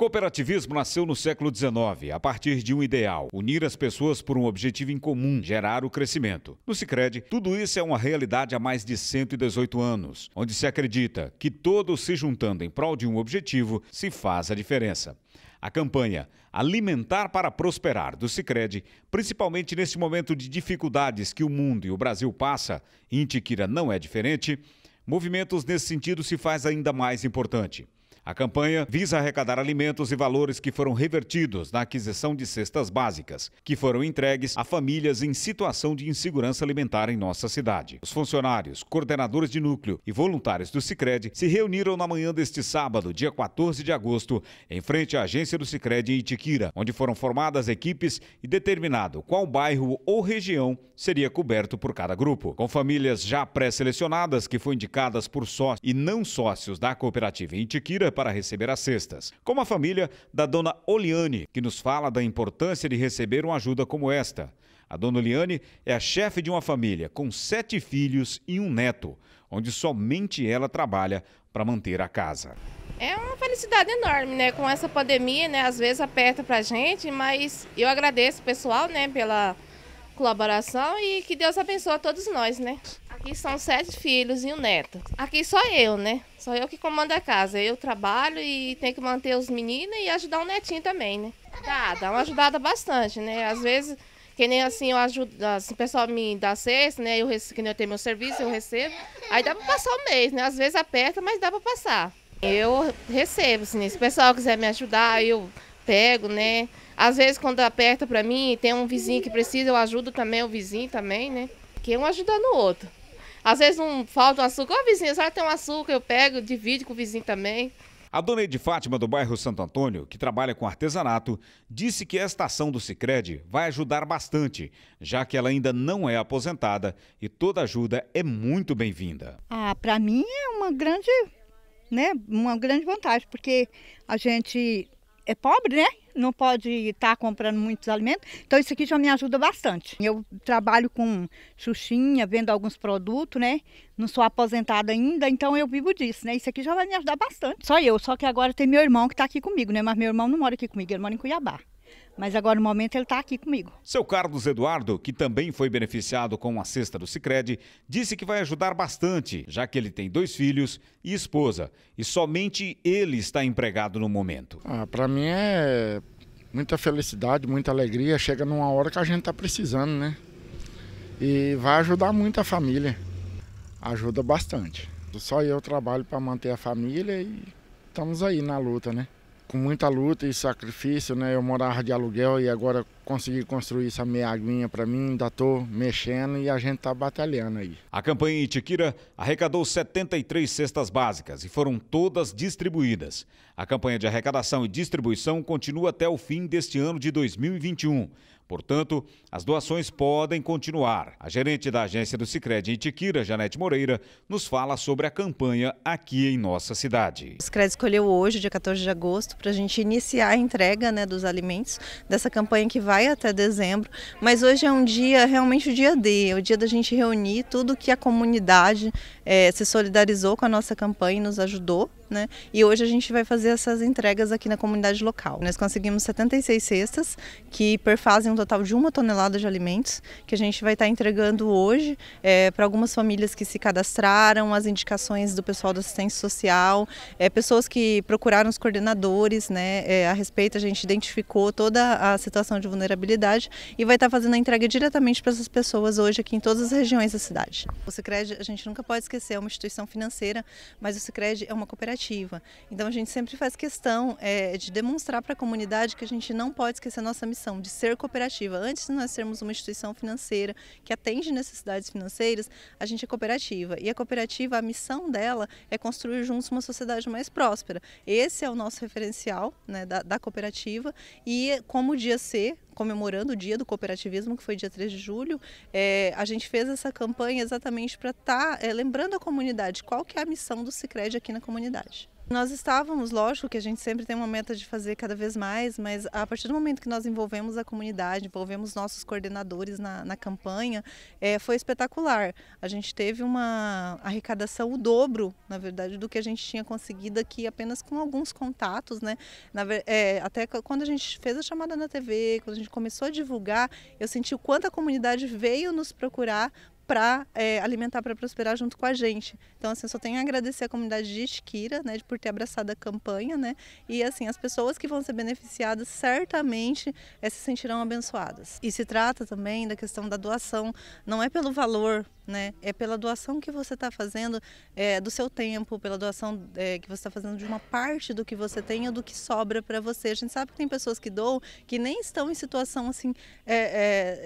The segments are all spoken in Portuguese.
cooperativismo nasceu no século XIX, a partir de um ideal: unir as pessoas por um objetivo em comum, gerar o crescimento. No Cicred, tudo isso é uma realidade há mais de 118 anos, onde se acredita que todos se juntando em prol de um objetivo se faz a diferença. A campanha Alimentar para Prosperar do Cicred, principalmente neste momento de dificuldades que o mundo e o Brasil passa, e Intiquira não é diferente, movimentos nesse sentido se faz ainda mais importante. A campanha visa arrecadar alimentos e valores que foram revertidos na aquisição de cestas básicas, que foram entregues a famílias em situação de insegurança alimentar em nossa cidade. Os funcionários, coordenadores de núcleo e voluntários do Sicredi se reuniram na manhã deste sábado, dia 14 de agosto, em frente à agência do Sicredi em Itiquira, onde foram formadas equipes e determinado qual bairro ou região seria coberto por cada grupo. Com famílias já pré-selecionadas que foram indicadas por sócios e não sócios da cooperativa em Itiquira para receber as cestas, como a família da dona Oliane, que nos fala da importância de receber uma ajuda como esta. A dona Oliane é a chefe de uma família com sete filhos e um neto, onde somente ela trabalha para manter a casa. É uma felicidade enorme, né? Com essa pandemia, né? Às vezes aperta para a gente, mas eu agradeço o pessoal, né? Pela colaboração e que Deus abençoe a todos nós, né? Aqui são sete filhos e um neto. Aqui só eu, né? Só eu que comando a casa. Eu trabalho e tenho que manter os meninos e ajudar o netinho também, né? Dá, dá uma ajudada bastante, né? Às vezes, que nem assim, eu ajudo, assim, o pessoal me dá cesta, né? Eu recebo, que nem eu tenho meu serviço, eu recebo. Aí dá pra passar o mês, né? Às vezes aperta, mas dá pra passar. Eu recebo, assim, se o pessoal quiser me ajudar, eu pego, né? Às vezes quando aperta pra mim, tem um vizinho que precisa, eu ajudo também o vizinho também, né? Que um ajudando o outro. Às vezes não falta um açúcar. Ô, vizinho, sabe, tem um açúcar, eu pego, divido com o vizinho também. A dona Edi Fátima, do bairro Santo Antônio, que trabalha com artesanato, disse que esta ação do Cicred vai ajudar bastante, já que ela ainda não é aposentada e toda ajuda é muito bem-vinda. Ah, para mim é uma grande, né, uma grande vantagem, porque a gente é pobre, né? Não pode estar tá comprando muitos alimentos. Então isso aqui já me ajuda bastante. Eu trabalho com xuxinha, vendo alguns produtos, né? Não sou aposentada ainda, então eu vivo disso, né? Isso aqui já vai me ajudar bastante. Só eu, só que agora tem meu irmão que está aqui comigo, né? Mas meu irmão não mora aqui comigo, ele mora em Cuiabá. Mas agora no momento ele está aqui comigo. Seu Carlos Eduardo, que também foi beneficiado com a cesta do Sicredi, disse que vai ajudar bastante, já que ele tem dois filhos e esposa, e somente ele está empregado no momento. Ah, para mim é muita felicidade, muita alegria, chega numa hora que a gente está precisando, né? E vai ajudar muito a família. Ajuda bastante. Só eu trabalho para manter a família e estamos aí na luta, né? com muita luta e sacrifício, né? Eu morava de aluguel e agora consegui construir essa meia aguinha para mim, ainda tô mexendo e a gente tá batalhando aí. A campanha em Itiquira arrecadou 73 cestas básicas e foram todas distribuídas. A campanha de arrecadação e distribuição continua até o fim deste ano de 2021. Portanto, as doações podem continuar. A gerente da agência do Sicredi em Itiquira, Janete Moreira, nos fala sobre a campanha aqui em nossa cidade. O Sicredi escolheu hoje, dia 14 de agosto, para a gente iniciar a entrega né, dos alimentos dessa campanha que vai até dezembro. Mas hoje é um dia realmente o dia D, é o dia da gente reunir tudo que a comunidade é, se solidarizou com a nossa campanha e nos ajudou. Né? E hoje a gente vai fazer essas entregas aqui na comunidade local. Nós conseguimos 76 cestas que perfazem um total de uma tonelada de alimentos que a gente vai estar tá entregando hoje é, para algumas famílias que se cadastraram, as indicações do pessoal da assistência social, é, pessoas que procuraram os coordenadores, né? É, a respeito a gente identificou toda a situação de vulnerabilidade e vai estar tá fazendo a entrega diretamente para essas pessoas hoje aqui em todas as regiões da cidade. O Sicredi a gente nunca pode esquecer ser uma instituição financeira, mas o Sicredi é uma cooperativa. Então a gente sempre faz questão é, de demonstrar para a comunidade que a gente não pode esquecer a nossa missão de ser cooperativa. Antes de nós sermos uma instituição financeira que atende necessidades financeiras, a gente é cooperativa. E a cooperativa, a missão dela é construir juntos uma sociedade mais próspera. Esse é o nosso referencial né, da, da cooperativa. E como o dia C, comemorando o dia do cooperativismo, que foi dia 3 de julho, é, a gente fez essa campanha exatamente para estar tá, é, lembrando a comunidade qual que é a missão do Sicredi aqui na comunidade. Nós estávamos, lógico que a gente sempre tem uma meta de fazer cada vez mais, mas a partir do momento que nós envolvemos a comunidade, envolvemos nossos coordenadores na, na campanha, é, foi espetacular. A gente teve uma arrecadação o dobro, na verdade, do que a gente tinha conseguido aqui apenas com alguns contatos, né? Na, é, até quando a gente fez a chamada na TV, quando a gente começou a divulgar, eu senti o quanto a comunidade veio nos procurar para é, alimentar, para prosperar junto com a gente. Então, assim, eu só tenho a agradecer a comunidade de Ishkira, né, por ter abraçado a campanha, né, e assim, as pessoas que vão ser beneficiadas certamente é, se sentirão abençoadas. E se trata também da questão da doação, não é pelo valor, né? É pela doação que você está fazendo é, do seu tempo, pela doação é, que você está fazendo de uma parte do que você tem ou do que sobra para você. A gente sabe que tem pessoas que doam que nem estão em situação assim é,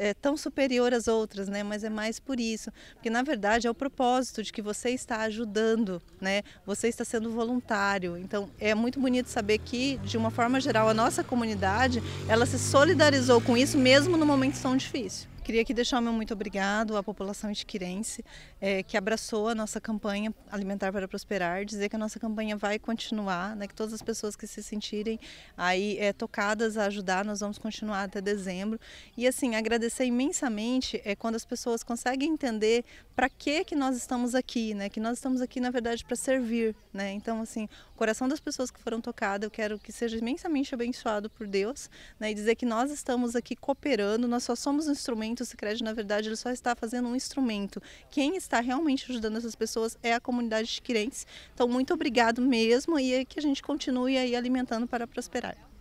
é, é, tão superior às outras, né? Mas é mais por isso, porque na verdade é o propósito de que você está ajudando, né? Você está sendo voluntário. Então é muito bonito saber que de uma forma geral a nossa comunidade ela se solidarizou com isso mesmo no momento tão difícil. Queria aqui deixar o meu muito obrigado à população itiquirense é, que abraçou a nossa campanha Alimentar para Prosperar, dizer que a nossa campanha vai continuar, né, que todas as pessoas que se sentirem aí é, tocadas a ajudar, nós vamos continuar até dezembro. E assim, agradecer imensamente é, quando as pessoas conseguem entender para que que nós estamos aqui, né? Que nós estamos aqui na verdade para servir, né? Então assim, o coração das pessoas que foram tocadas, eu quero que seja imensamente abençoado por Deus, né? E dizer que nós estamos aqui cooperando, nós só somos instrumentos instrumento momento, o Sicredi na verdade ele só está fazendo um instrumento. Quem está realmente ajudando essas pessoas é a comunidade de clientes. Então muito obrigado mesmo e é que a gente continue aí alimentando para prosperar.